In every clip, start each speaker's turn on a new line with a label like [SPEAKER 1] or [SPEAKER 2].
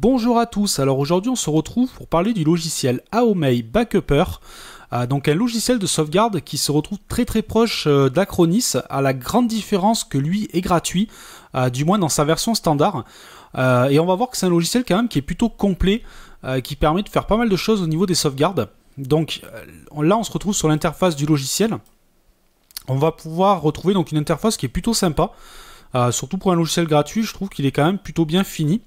[SPEAKER 1] Bonjour à tous, alors aujourd'hui on se retrouve pour parler du logiciel Aomei Backupper, euh, donc un logiciel de sauvegarde qui se retrouve très très proche euh, d'Acronis, à la grande différence que lui est gratuit, euh, du moins dans sa version standard. et on va voir que c'est un logiciel quand même qui est plutôt complet, qui permet de faire pas mal de choses au niveau des sauvegardes. Donc là on se retrouve sur l'interface du logiciel. On va pouvoir retrouver donc une interface qui est plutôt sympa. surtout pour un logiciel gratuit, je trouve qu'il est quand même plutôt bien fini.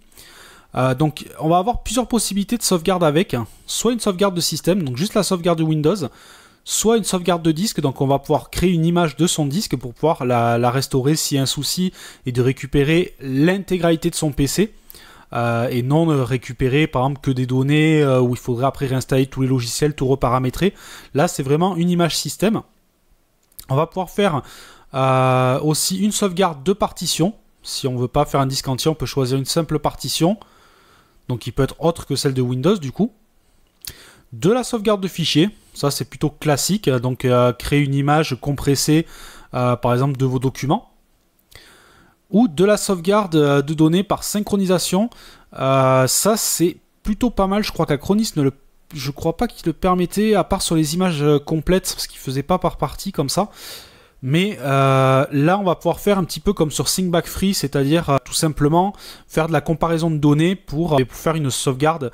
[SPEAKER 1] Euh, donc on va avoir plusieurs possibilités de sauvegarde avec, hein. soit une sauvegarde de système, donc juste la sauvegarde de Windows, soit une sauvegarde de disque, donc on va pouvoir créer une image de son disque pour pouvoir la, restaurer si un souci et de récupérer l'intégralité de son PC. Euh, et non euh, récupérer par exemple que des données où il faudrait après réinstaller tous les logiciels, tout reparamétrer. Là, c'est vraiment une image système. On va pouvoir faire aussi une sauvegarde de partition. Si on ne veut pas faire un disque entier, on peut choisir une simple partition donc il peut être autre que celle de Windows du coup. De la sauvegarde de fichiers, ça c'est plutôt classique, euh, donc euh, créer une image compressée euh, par exemple de vos documents. Ou de la sauvegarde de données par synchronisation, ça c'est plutôt pas mal, je crois qu'Acronis ne le je crois pas qu'il le permettait, à part sur les images complètes, parce qu'il faisait pas par partie comme ça. Mais euh, là, on va pouvoir faire un petit peu comme sur SyncBack Back Free, c'est-à-dire euh, tout simplement faire de la comparaison de données pour, euh, faire une sauvegarde,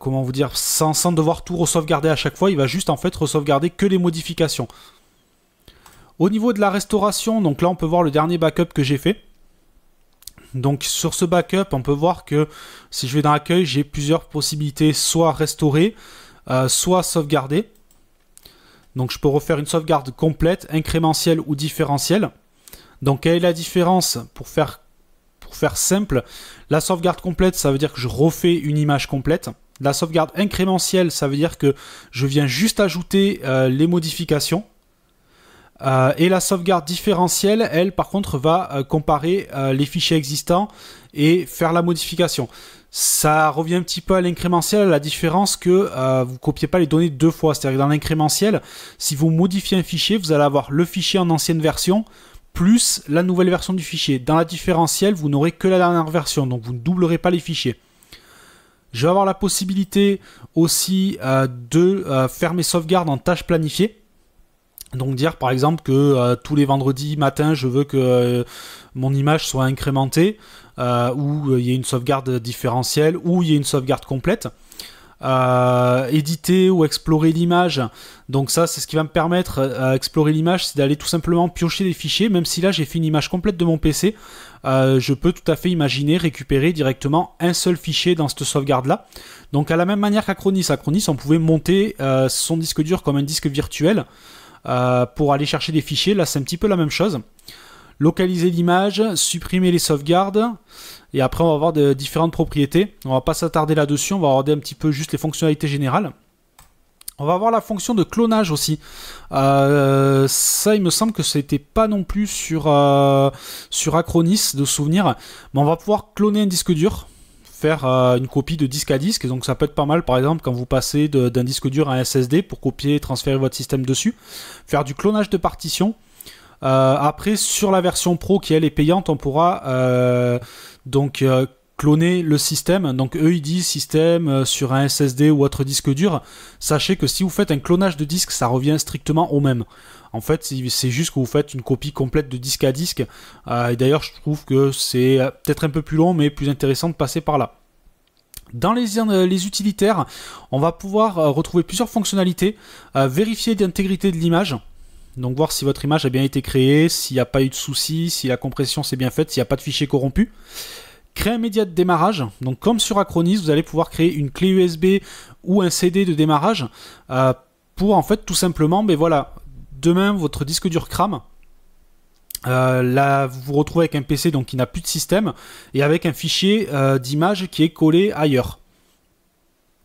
[SPEAKER 1] comment vous dire, sans, devoir tout resauvegarder à chaque fois, il va juste en fait resauvegarder que les modifications. Au niveau de la restauration, donc là on peut voir le dernier backup que j'ai fait. Donc sur ce backup, on peut voir que si je vais dans l'accueil, j'ai plusieurs possibilités, soit restaurer, soit sauvegarder. Donc je peux refaire une sauvegarde complète, incrémentielle ou différentielle. Donc quelle est la différence pour faire, pour faire simple, la sauvegarde complète, ça veut dire que je refais une image complète. La sauvegarde incrémentielle, ça veut dire que je viens juste ajouter euh, les modifications. Euh, et la sauvegarde différentielle, elle, par contre, va euh, comparer euh, les fichiers existants et faire la modification. Ça revient un petit peu à l'incrémentiel, la différence que vous ne copiez pas les données deux fois. C'est-à-dire que dans l'incrémentiel, si vous modifiez un fichier, vous allez avoir le fichier en ancienne version plus la nouvelle version du fichier. Dans la différentielle, vous n'aurez que la dernière version, donc vous ne doublerez pas les fichiers. Je vais avoir la possibilité aussi de faire mes sauvegardes en tâches planifiées. Donc dire par exemple que euh, tous les vendredis matin je veux que euh, mon image soit incrémentée, euh, ou il y ait une sauvegarde différentielle, ou il y ait une sauvegarde complète. éditer ou explorer l'image. Donc ça c'est ce qui va me permettre à explorer l'image, c'est d'aller tout simplement piocher des fichiers, même si là j'ai fait une image complète de mon PC, je peux tout à fait imaginer récupérer directement un seul fichier dans cette sauvegarde là. Donc à la même manière qu'Acronis, Acronis on pouvait monter son disque dur comme un disque virtuel. Euh, pour aller chercher des fichiers. Là, c'est un petit peu la même chose. Localiser l'image, supprimer les sauvegardes, et après on va avoir de différentes propriétés. On va pas s'attarder là-dessus, on va regarder un petit peu juste les fonctionnalités générales. On va avoir la fonction de clonage aussi. Euh, ça, il me semble que c'était pas non plus sur, euh, sur Acronis de souvenir. Mais on va pouvoir cloner un disque dur faire euh, une copie de disque à disque. Donc ça peut être pas mal, par exemple, quand vous passez d'un disque dur à un SSD pour copier et transférer votre système dessus. Faire du clonage de partition. Euh, après, sur la version pro qui elle est payante, on pourra euh, donc cloner le système. Donc eux ils système sur un SSD ou autre disque dur. Sachez que si vous faites un clonage de disque, ça revient strictement au même. En fait, c'est juste que vous faites une copie complète de disque à disque. et d'ailleurs, je trouve que c'est peut-être un peu plus long, mais plus intéressant de passer par là. Dans euh, les, utilitaires, on va pouvoir euh, retrouver plusieurs fonctionnalités, euh, vérifier l'intégrité de l'image, donc voir si votre image a bien été créée, s'il n'y a pas eu de soucis, si la compression s'est bien faite, s'il n'y a pas de fichier corrompu. Créer un média de démarrage. Donc comme sur Acronis, vous allez pouvoir créer une clé USB ou un CD de démarrage pour en fait tout simplement, mais ben voilà, demain votre disque dur crame, euh, là, vous vous retrouvez avec un PC donc qui n'a plus de système et avec un fichier euh, d'image qui est collé ailleurs.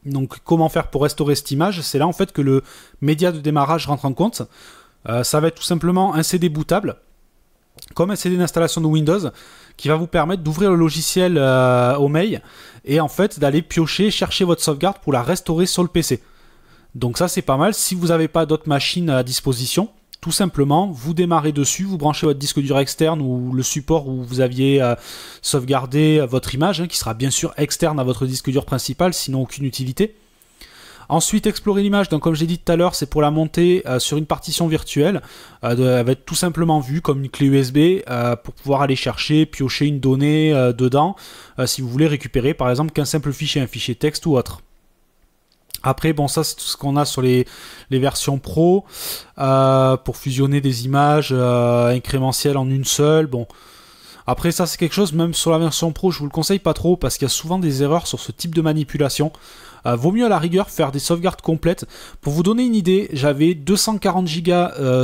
[SPEAKER 1] Donc, comment faire pour restaurer cette image C'est là en fait que le média de démarrage rentre en compte. Euh, ça va être tout simplement un CD bootable, comme un CD d'installation de Windows, qui va vous permettre d'ouvrir le logiciel au mail et en fait d'aller piocher, chercher votre sauvegarde pour la restaurer sur le PC. Donc ça c'est pas mal. Si vous n'avez pas d'autres machines à disposition, tout simplement, vous démarrez dessus, vous branchez votre disque dur externe ou le support où vous aviez euh, sauvegardé votre image, hein, qui sera bien sûr externe à votre disque dur principal, sinon aucune utilité. Ensuite, explorer l'image. Donc, comme j'ai dit tout à l'heure, c'est pour la monter euh, sur une partition virtuelle. Euh, elle va être tout simplement vue comme une clé USB pour pouvoir aller chercher, piocher une donnée dedans, si vous voulez récupérer par exemple qu'un simple fichier, un fichier texte ou autre. Après, bon, ça, c'est tout ce qu'on a sur les, versions pro euh, pour fusionner des images euh, incrémentielles en une seule. Bon, après, ça, c'est quelque chose, même sur la version pro, je vous le conseille pas trop parce qu'il y a souvent des erreurs sur ce type de manipulation. Euh, vaut mieux à la rigueur faire des sauvegardes complètes. Pour vous donner une idée, j'avais 240 Go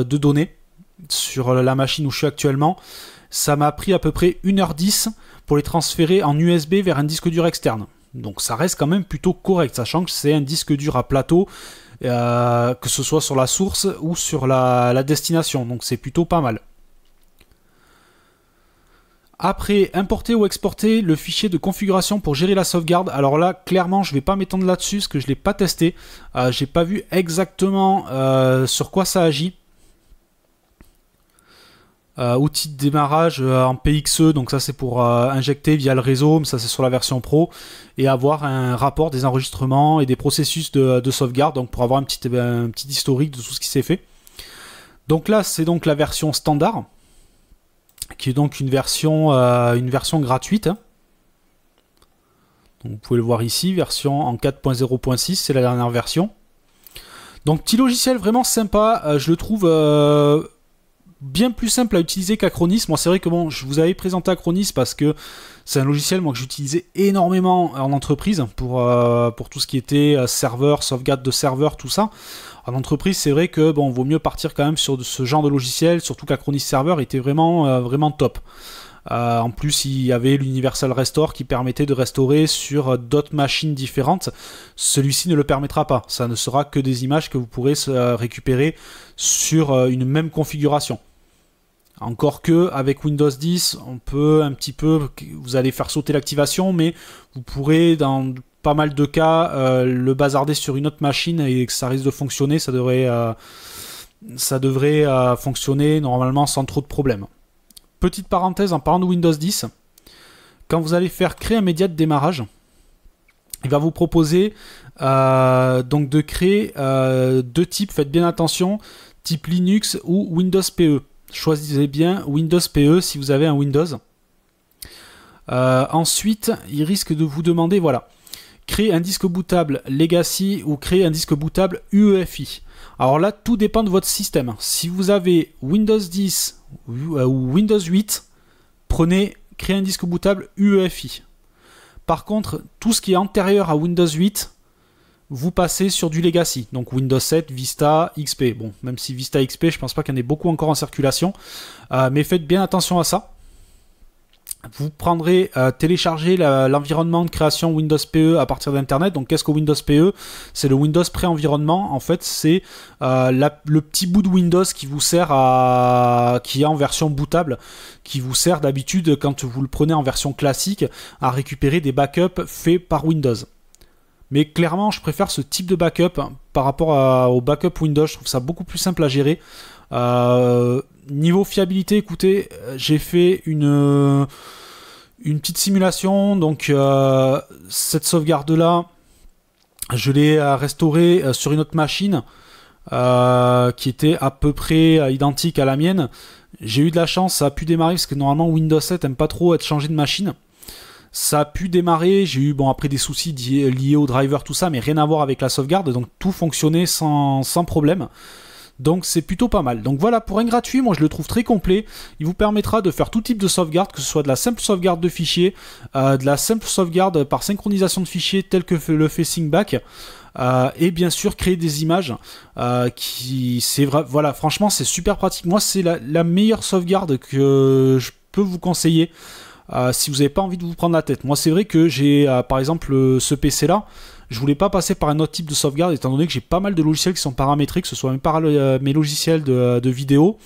[SPEAKER 1] de données sur la machine où je suis actuellement. Ça m'a pris à peu près 1h10 pour les transférer en USB vers un disque dur externe. Donc ça reste quand même plutôt correct, sachant que c'est un disque dur à plateau, euh, que ce soit sur la source ou sur la, destination. Donc c'est plutôt pas mal. Après, importer ou exporter le fichier de configuration pour gérer la sauvegarde. Alors là, clairement, je ne vais pas m'étendre là-dessus parce que je ne l'ai pas testé. je euh, J'ai pas vu exactement euh, sur quoi ça agit outils euh, outil de démarrage euh, en PXE, donc ça c'est pour euh, injecter via le réseau, mais ça c'est sur la version pro, et avoir un rapport des enregistrements et des processus de, sauvegarde, donc pour avoir un petit, historique de tout ce qui s'est fait. Donc là c'est donc la version standard, qui est donc une version, une version gratuite. Hein. vous pouvez le voir ici, version en 4.0.6, c'est la dernière version. Donc petit logiciel vraiment sympa, je le trouve bien plus simple à utiliser qu'Acronis. Moi, c'est vrai que bon, je vous avais présenté Acronis parce que c'est un logiciel moi que j'utilisais énormément en entreprise pour, euh, pour tout ce qui était euh, serveur, sauvegarde de serveur, tout ça. En entreprise, c'est vrai que bon, vaut mieux partir quand même sur ce genre de logiciel, surtout qu'Acronis Server était vraiment euh, vraiment top. en plus, il y avait l'Universal Restore qui permettait de restaurer sur d'autres machines différentes. Celui-ci ne le permettra pas. Ça ne sera que des images que vous pourrez récupérer sur une même configuration. Encore que avec Windows 10, on peut un petit peu, vous allez faire sauter l'activation, mais vous pourrez dans pas mal de cas euh, le bazarder sur une autre machine et que ça risque de fonctionner. Ça devrait, euh, ça devrait euh, fonctionner normalement sans trop de problèmes. Petite parenthèse en parlant de Windows 10, quand vous allez faire créer un média de démarrage, il va vous proposer donc de créer deux types. Faites bien attention, type Linux ou Windows PE. Choisissez bien Windows PE si vous avez un Windows. Euh, ensuite, il risque de vous demander, voilà, créer un disque bootable Legacy ou créer un disque bootable UEFI. Alors là, tout dépend de votre système. Si vous avez Windows 10 euh, ou Windows 8, prenez, créer un disque bootable UEFI. Par contre, tout ce qui est antérieur à Windows 8, vous passez sur du legacy, donc Windows 7, Vista, XP. Bon, même si Vista XP, je pense pas qu'il y en ait beaucoup encore en circulation, euh, mais faites bien attention à ça. Vous prendrez, euh, télécharger l'environnement de création Windows PE à partir d'Internet. Donc, qu'est-ce que Windows PE C'est le Windows pré-environnement. En fait, c'est euh, le petit bout de Windows qui vous sert à, qui est en version bootable, qui vous sert d'habitude quand vous le prenez en version classique à récupérer des backups faits par Windows. Mais clairement, je préfère ce type de backup hein, par rapport au backup Windows. Je trouve ça beaucoup plus simple à gérer. Euh, niveau fiabilité, écoutez, euh, j'ai fait une, euh, une petite simulation. Donc, cette sauvegarde-là, je l'ai restaurée sur une autre machine qui était à peu près identique à la mienne. J'ai eu de la chance, ça a pu démarrer parce que normalement Windows 7 n'aime pas trop être changé de machine. Ça a pu démarrer, j'ai eu bon après des soucis liés au driver, tout ça, mais rien à voir avec la sauvegarde, donc tout fonctionnait sans, problème. Donc c'est plutôt pas mal. Donc voilà, pour un gratuit, moi je le trouve très complet. Il vous permettra de faire tout type de sauvegarde, que ce soit de la simple sauvegarde de fichiers, euh, de la simple sauvegarde par synchronisation de fichiers tel que le facing back, euh, et bien sûr créer des images euh, qui c'est voilà franchement c'est super pratique moi c'est la meilleure sauvegarde que je peux vous conseiller euh, si vous n'avez pas envie de vous prendre la tête. Moi, c'est vrai que j'ai, euh, par exemple, euh, ce PC-là, je voulais pas passer par un autre type de sauvegarde, étant donné que j'ai pas mal de logiciels qui sont paramétriques, que ce soit mes logiciels de, vidéo,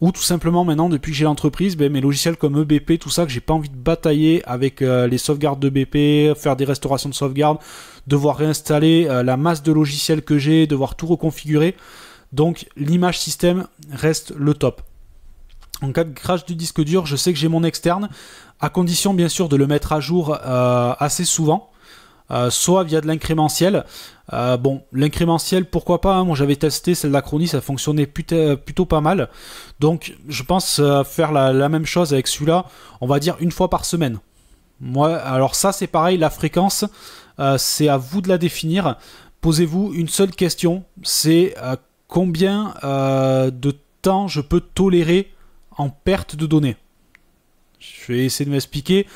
[SPEAKER 1] ou tout simplement maintenant, depuis que j'ai l'entreprise, ben, mes logiciels comme EBP, tout ça, que j'ai pas envie de batailler avec les sauvegardes de BP, faire des restaurations de sauvegarde, devoir réinstaller la masse de logiciels que j'ai, devoir tout reconfigurer. Donc l'image système reste le top. En cas de crash du disque dur, je sais que j'ai mon externe, à condition bien sûr de le mettre à jour euh, assez souvent. Euh, soit via de l'incrémentiel. Euh, bon, l'incrémentiel, pourquoi pas hein. Moi, j'avais testé celle d'Acronis, ça fonctionnait plutôt, pas mal. Donc, je pense faire la, même chose avec celui-là, on va dire une fois par semaine. Moi, alors ça, c'est pareil, la fréquence, c'est à vous de la définir. Posez-vous une seule question, c'est combien de temps je peux tolérer en perte de données. Je vais essayer de m'expliquer.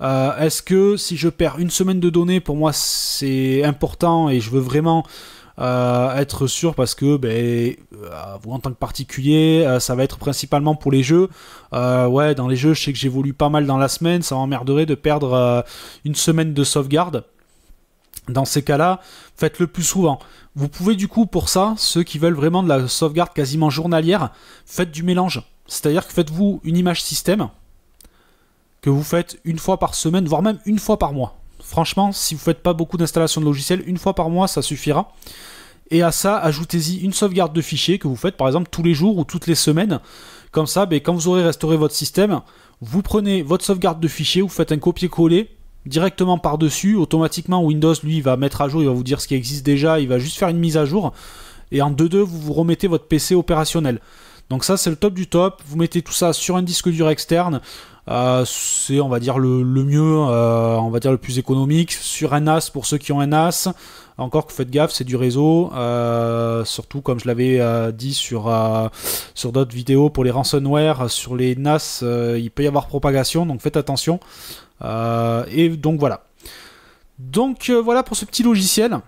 [SPEAKER 1] Euh, est-ce que si je perds une semaine de données, pour moi c'est important et je veux vraiment euh, être sûr parce que ben, euh, vous en tant que particulier, ça va être principalement pour les jeux. ouais, dans les jeux, je sais que j'évolue pas mal dans la semaine, ça m'emmerderait de perdre une semaine de sauvegarde. Dans ces cas-là, faites-le plus souvent. Vous pouvez du coup pour ça, ceux qui veulent vraiment de la sauvegarde quasiment journalière, faites du mélange. C'est-à-dire que faites-vous une image système que vous faites une fois par semaine, voire même une fois par mois. Franchement, si vous ne faites pas beaucoup d'installations de logiciels, une fois par mois, ça suffira. Et à ça, ajoutez-y une sauvegarde de fichiers que vous faites par exemple tous les jours ou toutes les semaines. Comme ça, ben, quand vous aurez restauré votre système, vous prenez votre sauvegarde de fichiers, vous faites un copier-coller directement par-dessus. Automatiquement, Windows, lui, va mettre à jour, il va vous dire ce qui existe déjà, il va juste faire une mise à jour. Et en 2-2, vous vous remettez votre PC opérationnel. Donc ça c'est le top du top, vous mettez tout ça sur un disque dur externe, euh, c'est on va dire le, mieux, euh, on va dire le plus économique, sur un NAS pour ceux qui ont un NAS, encore que faites gaffe c'est du réseau, euh, surtout comme je l'avais dit sur, sur d'autres vidéos pour les ransomware, sur les NAS il peut y avoir propagation, donc faites attention. et donc voilà. Donc voilà pour ce petit logiciel.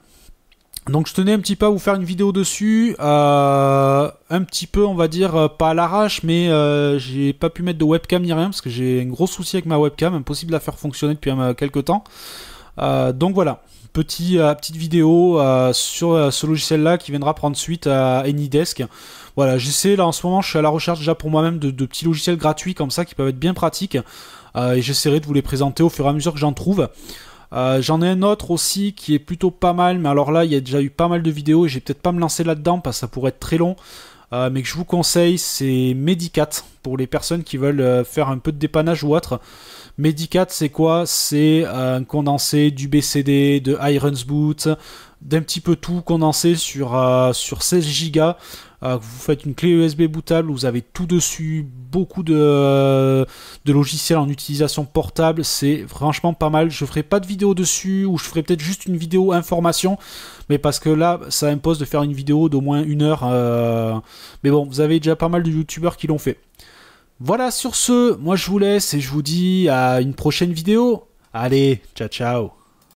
[SPEAKER 1] Donc je tenais un petit peu à vous faire une vidéo dessus, euh, un petit peu on va dire euh, pas à l'arrache mais euh, j'ai pas pu mettre de webcam ni rien parce que j'ai un gros souci avec ma webcam, impossible de la faire fonctionner depuis quelques temps. donc voilà, petit, petite vidéo sur ce logiciel là qui viendra prendre suite à AnyDesk. Voilà, j'essaie là en ce moment je suis à la recherche déjà pour moi-même de, petits logiciels gratuits comme ça qui peuvent être bien pratiques et j'essaierai de vous les présenter au fur et à mesure que j'en trouve. Euh, j'en ai un autre aussi qui est plutôt pas mal, mais alors là, il y a déjà eu pas mal de vidéos et j'ai peut-être pas me lancer là-dedans parce que ça pourrait être très long. Euh, mais que je vous conseille, c'est Medicat pour les personnes qui veulent euh, faire un peu de dépannage ou autre. Medicat, c'est quoi C'est un condensé du BCD, de Irons Boot, d'un petit peu tout condensé sur, sur 16 go euh, vous faites une clé USB bootable, vous avez tout dessus, beaucoup euh, de, logiciels en utilisation portable, c'est franchement pas mal. Je ferai pas de vidéo dessus, ou je ferai peut-être juste une vidéo information, mais parce que là, ça impose de faire une vidéo d'au moins une heure. Euh. Mais bon, vous avez déjà pas mal de youtubeurs qui l'ont fait. Voilà, sur ce, moi je vous laisse et je vous dis à une prochaine vidéo. Allez, ciao ciao